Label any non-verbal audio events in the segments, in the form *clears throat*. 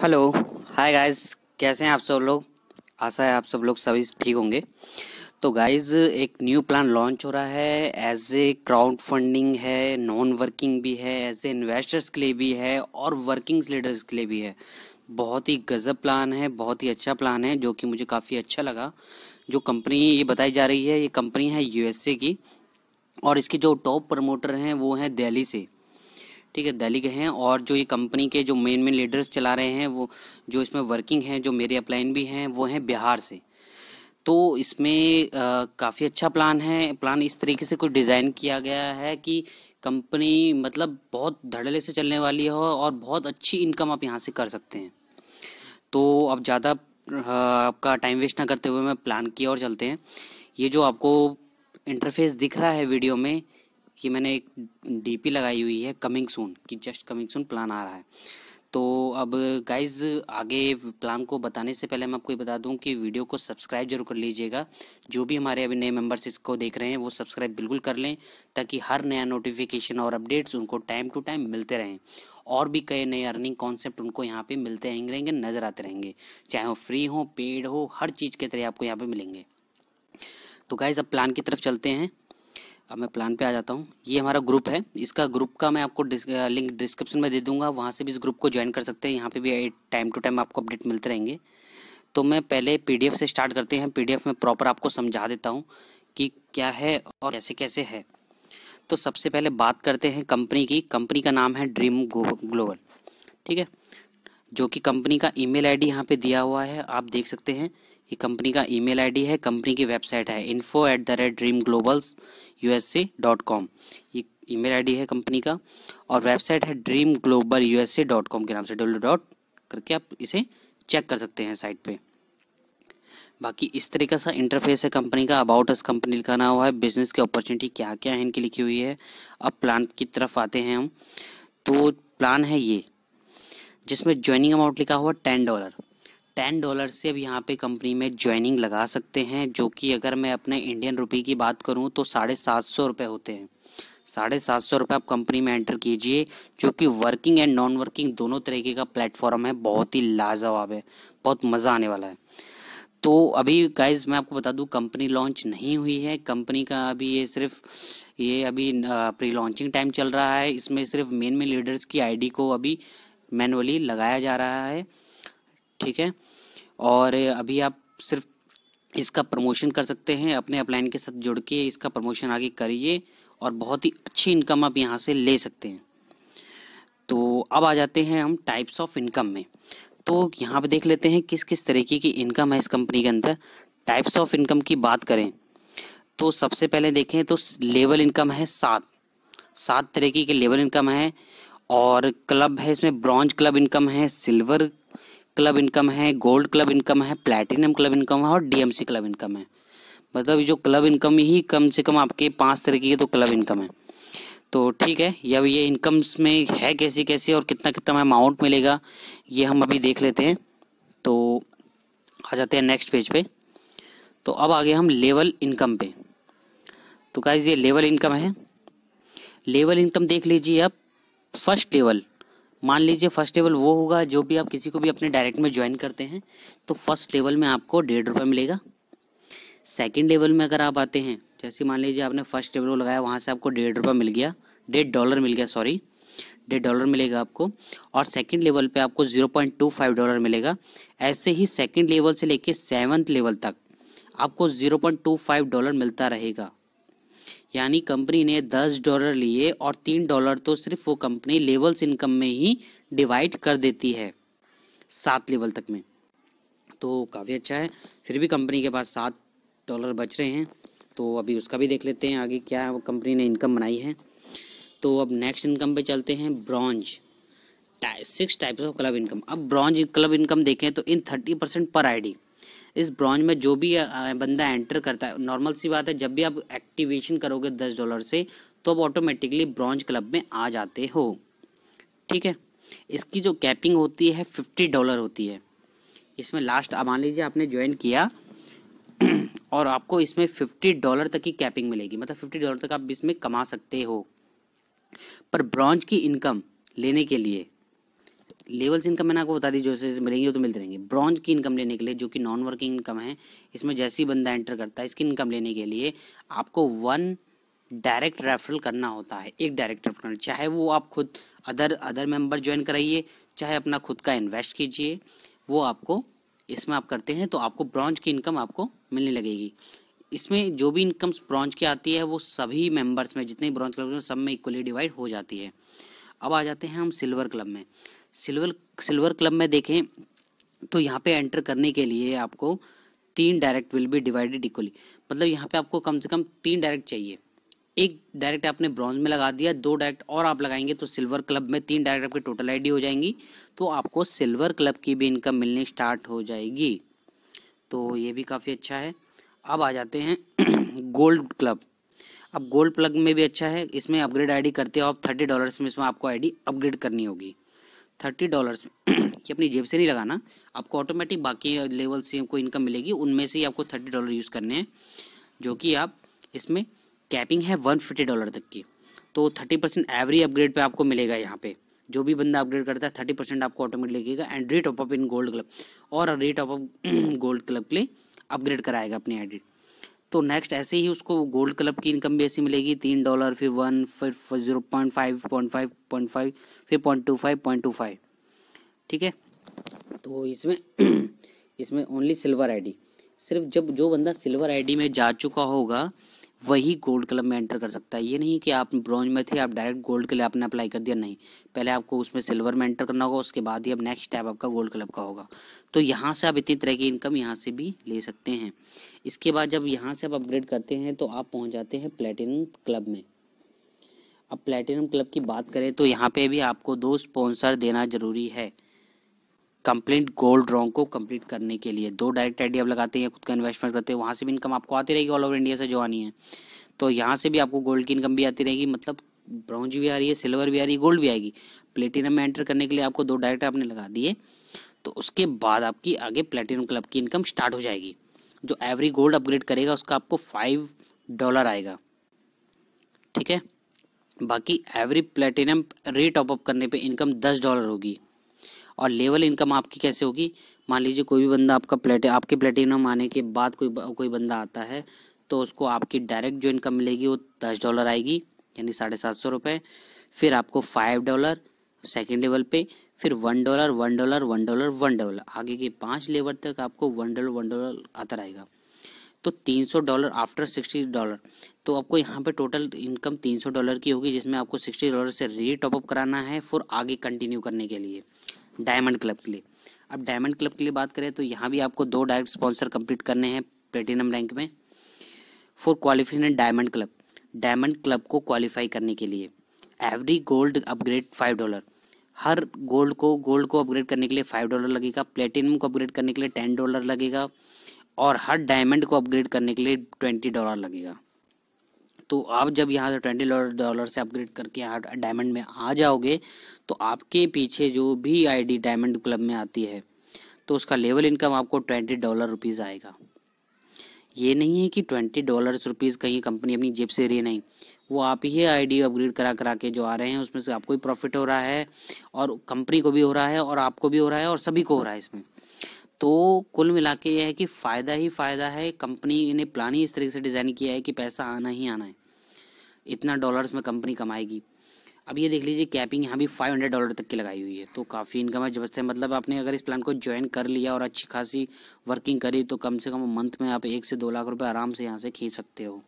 hello hi guys कैसे हैं आप सब लोग आशा है आप सब लोग सभी ठीक होंगे तो गाइस एक न्यू प्लान लॉन्च हो रहा है एज ए क्राउड फंडिंग है नॉन वर्किंग भी है एज ए इन्वेस्टर्स के लिए भी है और वर्किंग लीडर्स के लिए भी है बहुत ही गजब प्लान है बहुत ही अच्छा प्लान है जो कि मुझे काफ़ी अच्छा लगा जो कंपनी ये बताई जा रही है ये कंपनी है यूएसए की और इसके जो टॉप प्रमोटर हैं वो हैं दिल्ली से ठीक है दिल्ली के हैं और जो ये कंपनी के जो मेन मेन लीडर्स चला रहे हैं वो जो इसमें वर्किंग हैं जो मेरे अपलाइन भी हैं वो हैं बिहार से तो इसमें काफ़ी अच्छा प्लान है प्लान इस तरीके से कुछ डिज़ाइन किया गया है कि कंपनी मतलब बहुत धड़ले से चलने वाली हो और बहुत अच्छी इनकम आप यहाँ से कर सकते हैं तो अब ज़्यादा आपका टाइम वेस्ट ना करते हुए मैं प्लान की और चलते हैं ये जो आपको इंटरफेस दिख रहा है वीडियो में कि मैंने एक डीपी लगाई हुई है कमिंग सून कि जस्ट कमिंग सून प्लान आ रहा है तो अब गाइज आगे प्लान को बताने से पहले मैं आपको ये बता दूं कि वीडियो को सब्सक्राइब जरूर कर लीजिएगा जो भी हमारे अभी नए मेंबर्स इसको देख रहे हैं वो सब्सक्राइब बिल्कुल कर लें ताकि हर नया नोटिफिकेशन और अपडेट्स उनको टाइम टू टाइम मिलते रहें और भी कई नए अर्निंग कॉन्सेप्ट उनको यहाँ पे मिलते रहेंगे नज़र आते रहेंगे चाहे वो फ्री हो पेड हो हर चीज़ के तरह आपको यहाँ पे मिलेंगे तो गाइज अब प्लान की तरफ चलते हैं अब मैं प्लान पे आ जाता हूँ ये हमारा ग्रुप है इसका ग्रुप का मैं आपको डिस्क, लिंक डिस्क्रिप्शन में दे दूंगा वहाँ से भी इस ग्रुप को ज्वाइन कर सकते हैं यहाँ पे भी टाइम टू टाइम आपको अपडेट मिलते रहेंगे तो मैं पहले पीडीएफ से स्टार्ट करते हैं पीडीएफ में प्रॉपर आपको समझा देता हूँ कि क्या है और कैसे कैसे है तो सबसे पहले बात करते हैं कंपनी की कंपनी का नाम है ड्रीम ग्लोबल ठीक है जो कि कंपनी का ईमेल आईडी यहाँ पे दिया हुआ है आप देख सकते हैं ये कंपनी का ईमेल आईडी है कंपनी की वेबसाइट है info at the rate dream globals U dot com ये ईमेल आईडी है कंपनी का और वेबसाइट है dream global U dot com के नाम से डब्ल्यू डॉट करके आप इसे चेक कर सकते हैं साइट पे बाकी इस तरीका सा इंटरफेस है कंपनी का अबाउट अस कंपनी लिखाना हुआ है बिजनेस की अपॉर्चुनिटी क्या क्या है इनकी लिखी हुई है अब प्लान की तरफ आते हैं हम तो प्लान है ये जिसमें ज्वाइनिंग अमाउंट लिखा हुआ टेन डॉलर टेन डॉलर से भी यहाँ पे कंपनी में ज्वाइनिंग लगा सकते हैं जो कि अगर मैं अपने इंडियन रुपये की बात करूँ तो साढ़े सात सौ रुपये होते हैं साढ़े सात सौ रुपये आप कंपनी में एंटर कीजिए जो कि वर्किंग एंड नॉन वर्किंग दोनों तरीके का प्लेटफॉर्म है बहुत ही लाजवाब है बहुत मज़ा आने वाला है तो अभी गाइज मैं आपको बता दूं कंपनी लॉन्च नहीं हुई है कंपनी का अभी ये सिर्फ ये अभी प्री लॉन्चिंग टाइम चल रहा है इसमें सिर्फ मेन मेन लीडर्स की आईडी को अभी मैनुअली लगाया जा रहा है ठीक है और अभी आप सिर्फ इसका प्रमोशन कर सकते हैं अपने अपलाइन के साथ जुड़ के इसका प्रमोशन आगे करिए और बहुत ही अच्छी इनकम आप यहाँ से ले सकते हैं तो अब आ जाते हैं हम टाइप्स ऑफ इनकम में तो यहाँ पे देख लेते हैं किस किस तरीके की इनकम है इस कंपनी के अंदर टाइप्स ऑफ इनकम की बात करें तो सबसे पहले देखें तो लेवल इनकम है सात सात तरीके के लेवल इनकम है और क्लब है इसमें ब्रॉन्ज क्लब इनकम है सिल्वर क्लब इनकम है गोल्ड क्लब इनकम है प्लेटिनम क्लब इनकम है और डीएमसी क्लब इनकम है मतलब जो क्लब इनकम ही कम से कम आपके पांच तरीके की तो क्लब इनकम है तो ठीक है अब ये इनकम्स में है कैसी कैसी और कितना कितना अमाउंट मिलेगा ये हम अभी देख लेते हैं तो आ जाते हैं नेक्स्ट पेज पे तो अब आगे हम लेवल इनकम पे तो गाइज ये लेवल इनकम है लेवल इनकम देख लीजिए आप फर्स्ट लेवल मान लीजिए फर्स्ट लेवल वो होगा जो भी आप किसी को भी अपने डायरेक्ट में ज्वाइन करते हैं तो फर्स्ट लेवल में आपको डेढ़ रुपये मिलेगा सेकेंड लेवल में अगर आप आते हैं जैसे मान लीजिए आपने फर्स्ट लेवल को लगाया वहाँ से आपको डेढ़ रुपये मिल गया डेढ़ डॉलर मिल गया सॉरी डेढ़ डॉलर मिलेगा आपको और सेकंड लेवल पे आपको zero point two five dollar मिलेगा ऐसे ही सेकेंड लेवल से लेके सेवन्थ लेवल तक आपको zero point two five dollar मिलता रहेगा यानी कंपनी ने 10 डॉलर लिए और तीन डॉलर तो सिर्फ वो कंपनी लेवल्स इनकम में ही डिवाइड कर देती है सात लेवल तक में तो काफ़ी अच्छा है फिर भी कंपनी के पास सात डॉलर बच रहे हैं तो अभी उसका भी देख लेते हैं आगे क्या वो कंपनी ने इनकम बनाई है तो अब नेक्स्ट इनकम पे चलते हैं bronze six types of club income अब ब्रॉन्ज क्लब इनकम देखें तो इन थर्टी परसेंट पर आईडी इस ब्रांच में जो भी बंदा एंटर करता है नॉर्मल सी बात है जब भी आप एक्टिवेशन करोगे दस डॉलर से तो आप ऑटोमेटिकली ब्रॉन्ज क्लब में आ जाते हो ठीक है इसकी जो कैपिंग होती है फिफ्टी डॉलर होती है इसमें लास्ट मान लीजिए आपने ज्वाइन किया *clears throat* और आपको इसमें फिफ्टी डॉलर तक की कैपिंग मिलेगी मतलब फिफ्टी डॉलर तक आप इसमें कमा सकते हो पर ब्रॉन्ज की इनकम लेने के लिए लेवल्स इनकम मैंने आपको बता दी जैसे मिलेंगे वो तो मिलते रहेंगे ब्रॉन्ज की इनकम लेने के लिए जो कि नॉन वर्किंग इनकम है इसमें जैसे ही बंदा एंटर करता है इसकी इनकम लेने के लिए आपको वन डायरेक्ट रेफरल करना होता है एक डायरेक्ट रेफरल चाहे वो आप खुद अदर अदर मेंबर ज्वाइन कराइए चाहे अपना खुद का इन्वेस्ट कीजिए वो आपको इसमें आप करते हैं तो आपको ब्रॉन्ज की इनकम आपको मिलने लगेगी इसमें जो भी इनकम ब्रॉन्ज की आती है वो सभी मेंबर्स में जितने ब्रॉन्ज क्लब सब में इक्वली डिवाइड हो जाती है अब आ जाते हैं हम सिल्वर क्लब में सिल्वर सिल्वर क्लब में देखें तो यहाँ पे एंटर करने के लिए आपको तीन direct will be divided equally मतलब यहाँ पे आपको कम से कम तीन डायरेक्ट चाहिए एक डायरेक्ट आपने ब्रॉन्ज में लगा दिया दो डायरेक्ट और आप लगाएंगे तो सिल्वर क्लब में तीन डायरेक्ट आपकी टोटल आईडी हो जाएंगी तो आपको सिल्वर क्लब की भी इनकम मिलनी स्टार्ट हो जाएगी तो ये भी काफ़ी अच्छा है अब आ जाते हैं गोल्ड *clears throat* क्लब अब गोल्ड प्लग में भी अच्छा है इसमें अपग्रेड आईडी करते हो आप थर्टी डॉलर्स में इसमें आपको आईडी अपग्रेड करनी होगी थर्टी डॉलर्स ये *clears throat* अपनी जेब से नहीं लगाना आपको ऑटोमेटिक बाकी लेवल से आपको इनकम मिलेगी उनमें से ही आपको थर्टी डॉलर यूज़ करने हैं जो कि आप इसमें कैपिंग है वन फिफ्टी डॉलर तक की तो थर्टी परसेंट एवरी अपग्रेड पे आपको मिलेगा यहाँ पे जो भी बंदा अपग्रेड करता है थर्टी परसेंट आपको ऑटोमेटिक लगेगा and rate of up in gold club और rate of up gold club के लिए अपग्रेड कराएगा अपनी एडिट तो नेक्स्ट ऐसे ही उसको गोल्ड क्लब की इनकम भी ऐसी मिलेगी तीन डॉलर फिर वन फिर zero point five point five point five फिर point two five point two five ठीक है तो इसमें *clears throat* इसमें ओनली सिल्वर आईडी सिर्फ जब जो बंदा सिल्वर आईडी में जा चुका होगा वही गोल्ड क्लब में एंटर कर सकता है ये नहीं कि आप ब्रॉन्ज में थे आप डायरेक्ट गोल्ड के लिए आपने अप्लाई कर दिया नहीं पहले आपको उसमें सिल्वर में एंटर करना होगा उसके बाद ही अब नेक्स्ट स्टेप आपका गोल्ड क्लब का होगा तो यहाँ से आप इतनी तरह की इनकम यहाँ से भी ले सकते हैं इसके बाद जब यहाँ से आप अपग्रेड करते हैं तो आप पहुँच जाते हैं प्लेटिनम क्लब में अब प्लेटिनम क्लब की बात करें तो यहाँ पे भी आपको दो स्पॉन्सर देना ज़रूरी है कंप्लीट गोल्ड रॉन्ग को कंप्लीट करने के लिए दो डायरेक्ट आईडी आप लगाते हैं खुद का इन्वेस्टमेंट करते हैं वहाँ से भी इनकम आपको आती रहेगी ऑल ओवर इंडिया से जो आनी है तो यहाँ से भी आपको गोल्ड की इनकम भी आती रहेगी मतलब ब्रॉन्ज भी आ रही है सिल्वर भी आ रही है गोल्ड भी आएगी प्लेटिनम में एंटर करने के लिए आपको दो डायरेक्ट आपने लगा दिए तो उसके बाद आपकी आगे प्लेटिनम क्लब की इनकम स्टार्ट हो जाएगी जो एवरी गोल्ड अपग्रेड करेगा उसका आपको फाइव डॉलर आएगा ठीक है बाकी every platinum rate of up करने पे इनकम दस डॉलर होगी और लेवल इनकम आपकी कैसे होगी मान लीजिए कोई भी बंदा आपका प्लेटे आपके प्लेटिनम आने के बाद कोई कोई बंदा आता है तो उसको आपकी डायरेक्ट जो इनकम मिलेगी वो दस डॉलर आएगी यानी साढ़े सात सौ रुपये फिर आपको फाइव डॉलर सेकेंड लेवल पे फिर one dollar one dollar one dollar one dollar आगे के पाँच लेवल तक आपको वन डॉलर वन डॉलर आता रहेगा तो तीन सौ डॉलर आफ्टर सिक्सटी डॉलर तो आपको यहाँ पे टोटल इनकम तीन सौ डॉलर की होगी जिसमें आपको सिक्सटी डॉलर से री टॉपअप कराना है फिर आगे कंटिन्यू करने के लिए डायमंड क्लब के लिए अब डायमंड क्लब के लिए बात करें तो यहाँ भी आपको दो डायरेक्ट स्पॉन्सर कंप्लीट करने हैं प्लेटिनम रैंक में for qualification diamond club diamond club को क्वालिफाई करने के लिए every gold upgrade five dollar हर गोल्ड को गोल्ड को अपग्रेड करने के लिए फाइव डॉलर लगेगा प्लेटिनम को अपग्रेड करने के लिए टेन डॉलर लगेगा और हर डायमंड को अपग्रेड करने के लिए ट्वेंटी डॉलर लगेगा तो आप जब यहाँ से ट्वेंटी डॉलर से अपग्रेड करके यहाँ डायमंड में आ जाओगे तो आपके पीछे जो भी आईडी डायमंड क्लब में आती है तो उसका लेवल इनकम आपको ट्वेंटी डॉलर रुपीज़ आएगा ये नहीं है कि ट्वेंटी डॉलर रुपीज़ कहीं कंपनी अपनी जेब से रही नहीं वो आप ही आईडी अपग्रेड करा करा के जो आ रहे हैं उसमें से आपको भी प्रॉफिट हो रहा है और कंपनी को भी हो रहा है और आपको भी हो रहा है और सभी को हो रहा है इसमें तो कुल मिला के ये है कि फ़ायदा ही फ़ायदा है कंपनी ने प्लान ही इस तरीके से डिज़ाइन किया है कि पैसा आना ही आना है इतना डॉलर्स में कंपनी कमाएगी अब ये देख लीजिए कैपिंग यहाँ भी फाइव हंड्रेड डॉलर तक की लगाई हुई है तो काफ़ी इनकम है जब से मतलब आपने अगर इस प्लान को ज्वाइन कर लिया और अच्छी खासी वर्किंग करी तो कम से कम मंथ में आप एक से दो लाख रुपए आराम से यहाँ से खींच सकते हो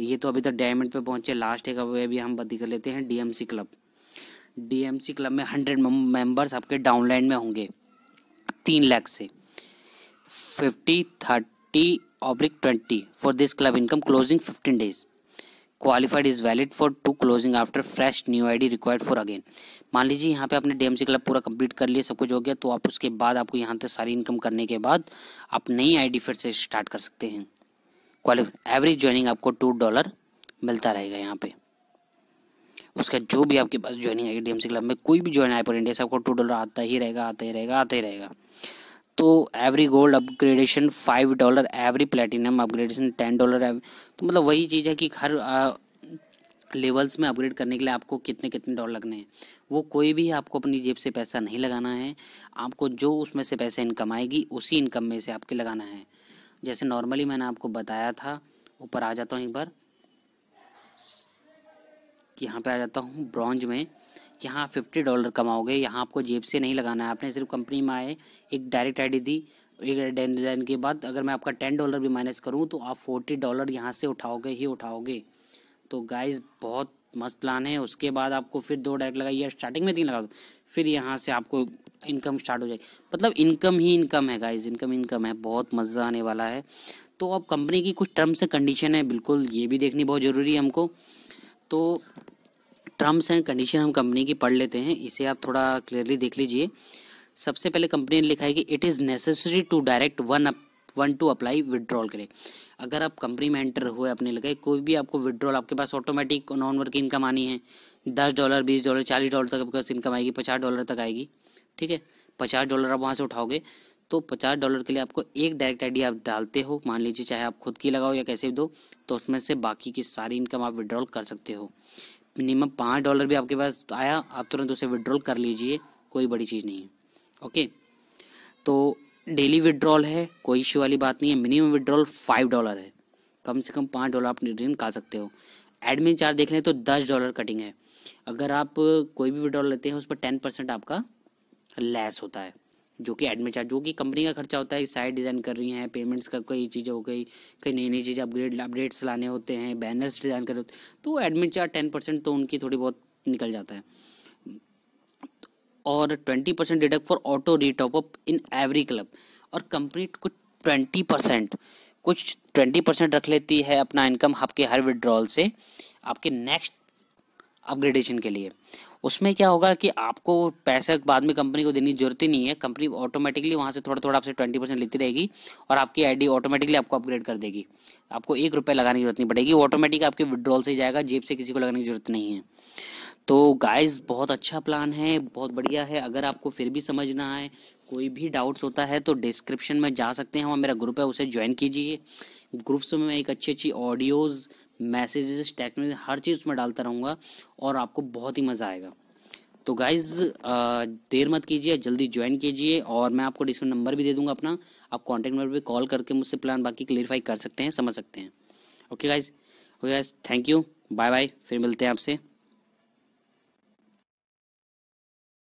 ये तो अभी तक डायमंड पे पहुँचे लास्ट एक अब अभी हम बदी कर लेते हैं डीएमसी क्लब डीएमसी क्लब में हंड्रेड मेम्बर्स आपके डाउनलाइन में होंगे तीन लाख से फिफ्टी थर्टी ऑब्रिक twenty for this club income closing fifteen days qualified is valid for two closing after fresh new ID required for again मान लीजिए यहाँ पे आपने डीएमसी क्लब पूरा कंप्लीट कर लिया सब कुछ हो गया तो आप उसके बाद आपको यहाँ से सारी इनकम करने के बाद आप नई आईडी फिर से स्टार्ट कर सकते हैं एवरेज ज्वाइनिंग आपको टू डॉलर मिलता रहेगा यहाँ पे उसका जो भी आपके पास ज्वाइनिंग आएगी डीएमसी क्लब में कोई भी ज्वाइन आए पर इंडिया से आपको टू डॉलर आता ही रहेगा आता ही रहेगा आता ही रहेगा तो every gold upgradation five dollar every platinum upgradation ten dollar तो मतलब वही चीज़ है कि हर लेवल्स में अपग्रेड करने के लिए आपको कितने कितने डॉलर लगने हैं वो कोई भी आपको अपनी जेब से पैसा नहीं लगाना है आपको जो उसमें से पैसे इनकम आएगी उसी इनकम में से आपके लगाना है जैसे नॉर्मली मैंने आपको बताया था ऊपर आ जाता हूँ एक बार यहाँ पे आ जाता हूँ ब्रॉन्ज में यहाँ फिफ्टी डॉलर कमाओगे यहाँ आपको जेब से नहीं लगाना है आपने सिर्फ कंपनी में आए एक डायरेक्ट आई दी एक डिजाइन के बाद अगर मैं आपका टेन डॉलर भी माइनस करूँ तो आप फोर्टी डॉलर यहाँ से उठाओगे ही उठाओगे तो गाइज बहुत मस्त प्लान है उसके बाद आपको फिर दो डायरेक्ट लगाइए स्टार्टिंग में तीन लगा दो फिर यहाँ से आपको इनकम स्टार्ट हो जाएगी मतलब इनकम ही इनकम है गाइज इनकम इनकम है बहुत मज़ा आने वाला है तो अब कंपनी की कुछ टर्म्स एंड कंडीशन है बिल्कुल ये भी देखनी बहुत ज़रूरी है हमको तो टर्म्स एंड कंडीशन हम कंपनी की पढ़ लेते हैं इसे आप थोड़ा क्लियरली देख लीजिए सबसे पहले कंपनी ने लिखा है कि it is necessary to direct one up one to apply withdrawal करें अगर आप कंपनी में एंटर हुए अपने लगे कोई भी आपको विदड्रॉल आपके पास ऑटोमेटिक नॉन वर्किंग इनकम आनी है दस डॉलर बीस डॉलर चालीस डॉलर तक आपके पास इनकम आएगी पचास डॉलर तक आएगी ठीक है पचास डॉलर आप वहाँ से उठाओगे तो पचास डॉलर के लिए आपको एक डायरेक्ट आईडी आप डालते हो मान लीजिए चाहे आप खुद की लगाओ या कैसे भी दो तो उसमें से बाकी की सारी इनकम आप विड्रॉल कर सकते हो मिनिमम पाँच डॉलर भी आपके पास आया आप तुरंत उसे विड्रॉल कर लीजिए कोई बड़ी चीज़ नहीं है ओके तो डेली विड्रॉल है कोई इश्यू वाली बात नहीं है मिनिमम विड्रॉल फाइव डॉलर है कम से कम पाँच डॉलर आप रिटर्न निकाल सकते हो एडमिन चार्ज देख लें तो दस डॉलर कटिंग है अगर आप कोई भी विड्रॉल लेते हैं उस पर टेन परसेंट आपका लेस होता है जो कि एडमिट चार्ज जो कि कंपनी का खर्चा होता है साइट डिज़ाइन कर रही हैं पेमेंट्स का कई चीज़ें हो गई कई नई नई चीज़ें अपग्रेड अपडेट्स लाने होते हैं बैनर्स डिज़ाइन कर होते तो एडमिट चार्ज टेन परसेंट तो उनकी थोड़ी बहुत निकल जाता है और twenty percent deduct for auto up in every club और कंपनी कुछ ट्वेंटी परसेंट कुछ ट्वेंटी परसेंट रख लेती है अपना इनकम आपके हर विड्रॉल से आपके नेक्स्ट अपग्रेडेशन के लिए उसमें क्या होगा कि आपको पैसे बाद में कंपनी को देने की जरूरत ही नहीं है कंपनी ऑटोमेटिकली वहाँ से थोड़ा थोड़ा आपसे ट्वेंटी परसेंट लेती रहेगी और आपकी आईडी ऑटोमेटिकली आपको अपग्रेड कर देगी आपको एक रुपये लगाने की जरूरत नहीं पड़ेगी ऑटोमेटिक आपके विड्रॉल से जाएगा जेब से किसी को लगाने की जरूरत नहीं है तो गाइज बहुत अच्छा प्लान है बहुत बढ़िया है अगर आपको फिर भी समझना है कोई भी डाउट्स होता है तो डिस्क्रिप्शन में जा सकते हैं वहाँ मेरा ग्रुप है उसे ज्वाइन कीजिए ग्रुप्स में मैं एक अच्छी अच्छी ऑडियोज़ मैसेजेस टेक्नोलॉजी हर चीज़ उसमें डालता रहूँगा और आपको बहुत ही मज़ा आएगा तो गाइज देर मत कीजिए जल्दी ज्वाइन कीजिए और मैं आपको डिस्काउंट नंबर भी दे दूंगा अपना आप कॉन्टैक्ट नंबर पर कॉल करके मुझसे प्लान बाकी क्लियरिफाई कर सकते हैं समझ सकते हैं okay guys okay guys thank you bye bye फिर मिलते हैं आपसे